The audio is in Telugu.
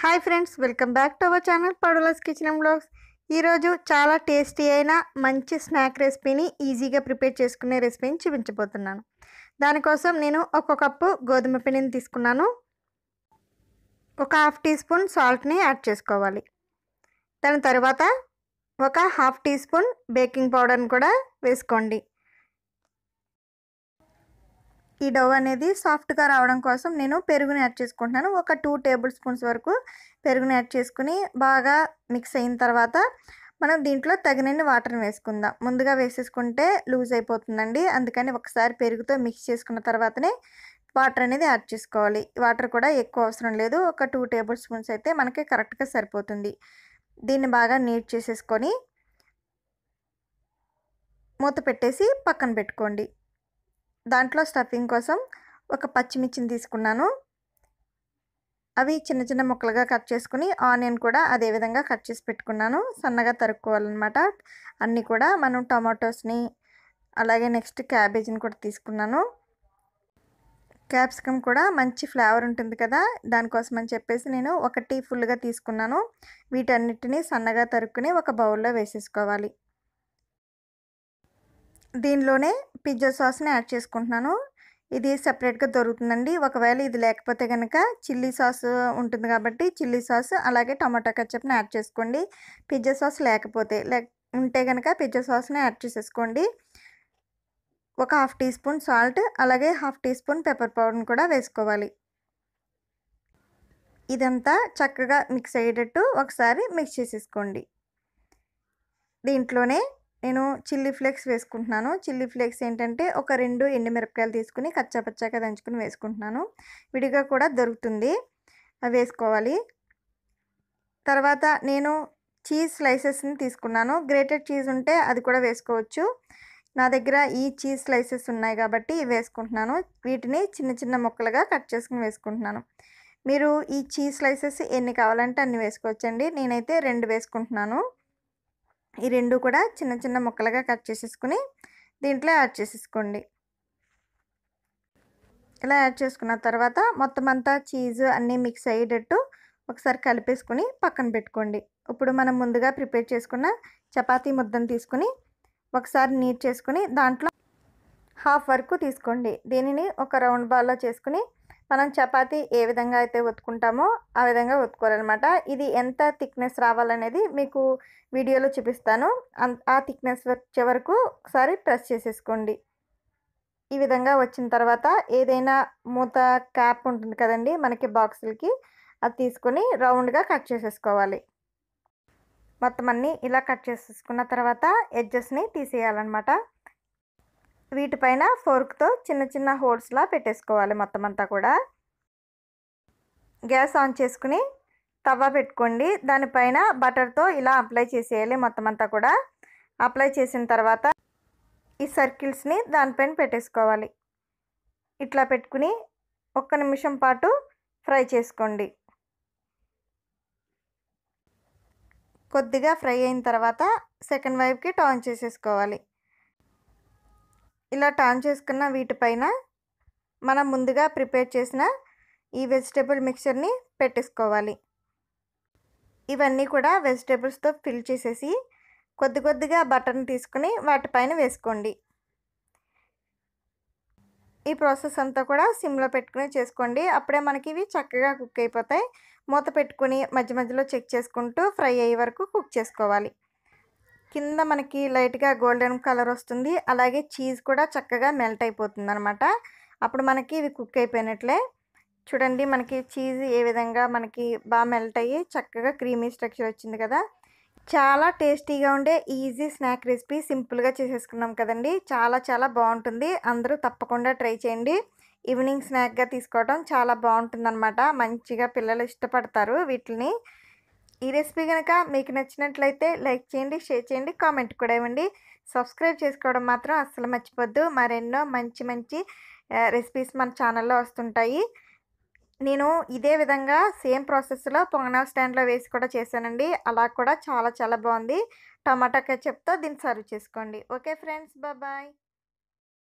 hi friends welcome back to our channel పడోలాస్ కిచెన్ బ్లాగ్స్ ఈరోజు చాలా టేస్టీ అయిన మంచి స్నాక్ రెసిపీని ఈజీగా ప్రిపేర్ చేసుకునే రెసిపీని చూపించబోతున్నాను దానికోసం నేను ఒక కప్పు గోధుమ పిండిని తీసుకున్నాను ఒక హాఫ్ టీ స్పూన్ సాల్ట్ని యాడ్ చేసుకోవాలి దాని తర్వాత ఒక హాఫ్ టీ స్పూన్ బేకింగ్ పౌడర్ని కూడా వేసుకోండి ఈ డవ్ అనేది సాఫ్ట్గా రావడం కోసం నేను పెరుగుని యాడ్ చేసుకుంటున్నాను ఒక టూ టేబుల్ స్పూన్స్ వరకు పెరుగుని యాడ్ చేసుకుని బాగా మిక్స్ అయిన తర్వాత మనం దీంట్లో తగినన్ని వాటర్ని వేసుకుందాం ముందుగా వేసేసుకుంటే లూజ్ అయిపోతుందండి అందుకని ఒకసారి పెరుగుతో మిక్స్ చేసుకున్న తర్వాతనే వాటర్ అనేది యాడ్ చేసుకోవాలి వాటర్ కూడా ఎక్కువ అవసరం లేదు ఒక టూ టేబుల్ స్పూన్స్ అయితే మనకి కరెక్ట్గా సరిపోతుంది దీన్ని బాగా నీట్ చేసేసుకొని మూత పెట్టేసి పక్కన పెట్టుకోండి దాంట్లో స్టఫింగ్ కోసం ఒక పచ్చిమిర్చిని తీసుకున్నాను అవి చిన్న చిన్న ముక్కలుగా కట్ చేసుకుని ఆనియన్ కూడా అదే విధంగా కట్ చేసి పెట్టుకున్నాను సన్నగా తరుక్కోవాలన్నమాట అన్నీ కూడా మనం టొమాటోస్ని అలాగే నెక్స్ట్ క్యాబేజీని కూడా తీసుకున్నాను క్యాప్సికమ్ కూడా మంచి ఫ్లేవర్ ఉంటుంది కదా దానికోసం అని చెప్పేసి నేను ఒకటి ఫుల్గా తీసుకున్నాను వీటన్నిటిని సన్నగా తరుక్కుని ఒక బౌల్లో వేసేసుకోవాలి దీనిలోనే పిజ్జా సాస్ని యాడ్ చేసుకుంటున్నాను ఇది సపరేట్గా దొరుకుతుందండి ఒకవేళ ఇది లేకపోతే కనుక చిల్లీ సాస్ ఉంటుంది కాబట్టి చిల్లీ సాస్ అలాగే టమాటా కచ్చప్ని యాడ్ చేసుకోండి పిజ్జా సాస్ లేకపోతే లే ఉంటే కనుక పిజ్జా సాస్ని యాడ్ చేసేసుకోండి ఒక హాఫ్ టీ స్పూన్ సాల్ట్ అలాగే హాఫ్ టీ స్పూన్ పెప్పర్ పౌడర్ని కూడా వేసుకోవాలి ఇదంతా చక్కగా మిక్స్ అయ్యేటట్టు ఒకసారి మిక్స్ చేసేసుకోండి దీంట్లోనే నేను చిల్లీ ఫ్లేక్స్ వేసుకుంటున్నాను చిల్లీ ఫ్లేక్స్ ఏంటంటే ఒక రెండు ఎండుమిరపకాయలు తీసుకుని కచ్చాపచ్చాగా దంచుకుని వేసుకుంటున్నాను విడిగా కూడా దొరుకుతుంది అవి వేసుకోవాలి తర్వాత నేను చీజ్ స్లైసెస్ని తీసుకున్నాను గ్రేటెడ్ చీజ్ ఉంటే అది కూడా వేసుకోవచ్చు నా దగ్గర ఈ చీజ్ స్లైసెస్ ఉన్నాయి కాబట్టి వేసుకుంటున్నాను వీటిని చిన్న చిన్న ముక్కలుగా కట్ చేసుకుని వేసుకుంటున్నాను మీరు ఈ చీజ్ స్లైసెస్ ఎన్ని కావాలంటే అన్ని వేసుకోవచ్చండి నేనైతే రెండు వేసుకుంటున్నాను ఈ రెండు కూడా చిన్న చిన్న ముక్కలుగా కట్ చేసేసుకుని దీంట్లో యాడ్ చేసేసుకోండి ఇలా యాడ్ చేసుకున్న తర్వాత మొత్తం అంతా చీజ్ అన్నీ మిక్స్ అయ్యేటట్టు ఒకసారి కలిపేసుకుని పక్కన పెట్టుకోండి ఇప్పుడు మనం ముందుగా ప్రిపేర్ చేసుకున్న చపాతీ ముద్దను తీసుకుని ఒకసారి నీట్ చేసుకుని దాంట్లో హాఫ్ వరకు తీసుకోండి దీనిని ఒక రౌండ్ బాల్లో చేసుకుని మనం చపాతీ ఏ విధంగా అయితే ఉతుకుంటామో ఆ విధంగా ఉతుకోవాలన్నమాట ఇది ఎంత థిక్నెస్ రావాలనేది మీకు వీడియోలో చూపిస్తాను ఆ థిక్నెస్ వచ్చే వరకు ఒకసారి ప్రెస్ చేసేసుకోండి ఈ విధంగా వచ్చిన తర్వాత ఏదైనా మూత క్యాప్ ఉంటుంది కదండి మనకి బాక్సులకి అది తీసుకొని రౌండ్గా కట్ చేసేసుకోవాలి మొత్తం అన్నీ ఇలా కట్ చేసేసుకున్న తర్వాత ఎడ్జెస్ని తీసేయాలన్నమాట వీటిపైన ఫోర్క్తో చిన్న చిన్న హోల్స్లా పెట్టేసుకోవాలి మొత్తం అంతా కూడా గ్యాస్ ఆన్ చేసుకుని తవ్వ పెట్టుకోండి దానిపైన బటర్తో ఇలా అప్లై చేసేయాలి మొత్తం అంతా కూడా అప్లై చేసిన తర్వాత ఈ సర్కిల్స్ని దానిపైన పెట్టేసుకోవాలి ఇట్లా పెట్టుకుని ఒక్క నిమిషం పాటు ఫ్రై చేసుకోండి కొద్దిగా ఫ్రై అయిన తర్వాత సెకండ్ వైపుకి టర్న్ చేసేసుకోవాలి ఇలా టర్న్ చేసుకున్న వీటిపైన మనం ముందుగా ప్రిపేర్ చేసిన ఈ వెజిటేబుల్ మిక్చర్ని పెట్టేసుకోవాలి ఇవన్నీ కూడా వెజిటేబుల్స్తో ఫిల్ చేసేసి కొద్ది కొద్దిగా బటర్ని తీసుకుని వాటిపైన వేసుకోండి ఈ ప్రాసెస్ అంతా కూడా సిమ్లో పెట్టుకుని చేసుకోండి అప్పుడే మనకి ఇవి చక్కగా కుక్ అయిపోతాయి మూత పెట్టుకుని మధ్య మధ్యలో చెక్ చేసుకుంటూ ఫ్రై అయ్యే వరకు కుక్ చేసుకోవాలి కింద మనకి లైట్గా గోల్డెన్ కలర్ వస్తుంది అలాగే చీజ్ కూడా చక్కగా మెల్ట్ అయిపోతుంది అనమాట అప్పుడు మనకి ఇవి కుక్ అయిపోయినట్లే చూడండి మనకి చీజ్ ఏ విధంగా మనకి బాగా మెల్ట్ అయ్యి చక్కగా క్రీమీ స్ట్రక్చర్ వచ్చింది కదా చాలా టేస్టీగా ఉండే ఈజీ స్నాక్ రెసిపీ సింపుల్గా చేసేసుకున్నాం కదండి చాలా చాలా బాగుంటుంది అందరూ తప్పకుండా ట్రై చేయండి ఈవినింగ్ స్నాక్గా తీసుకోవడం చాలా బాగుంటుంది అనమాట మంచిగా పిల్లలు ఇష్టపడతారు వీటిని ఈ రెసిపీ కనుక మీకు నచ్చినట్లయితే లైక్ చేయండి షేర్ చేయండి కామెంట్ కూడా ఇవ్వండి సబ్స్క్రైబ్ చేసుకోవడం మాత్రం అస్సలు మర్చిపోద్దు మరెన్నో మంచి మంచి రెసిపీస్ మన ఛానల్లో వస్తుంటాయి నేను ఇదే విధంగా సేమ్ ప్రాసెస్లో పొంగనా స్టాండ్లో వేసి కూడా చేశానండి అలా కూడా చాలా చాలా బాగుంది టమాటా కెచప్తో దీన్ని సర్వ్ చేసుకోండి ఓకే ఫ్రెండ్స్ బాయ్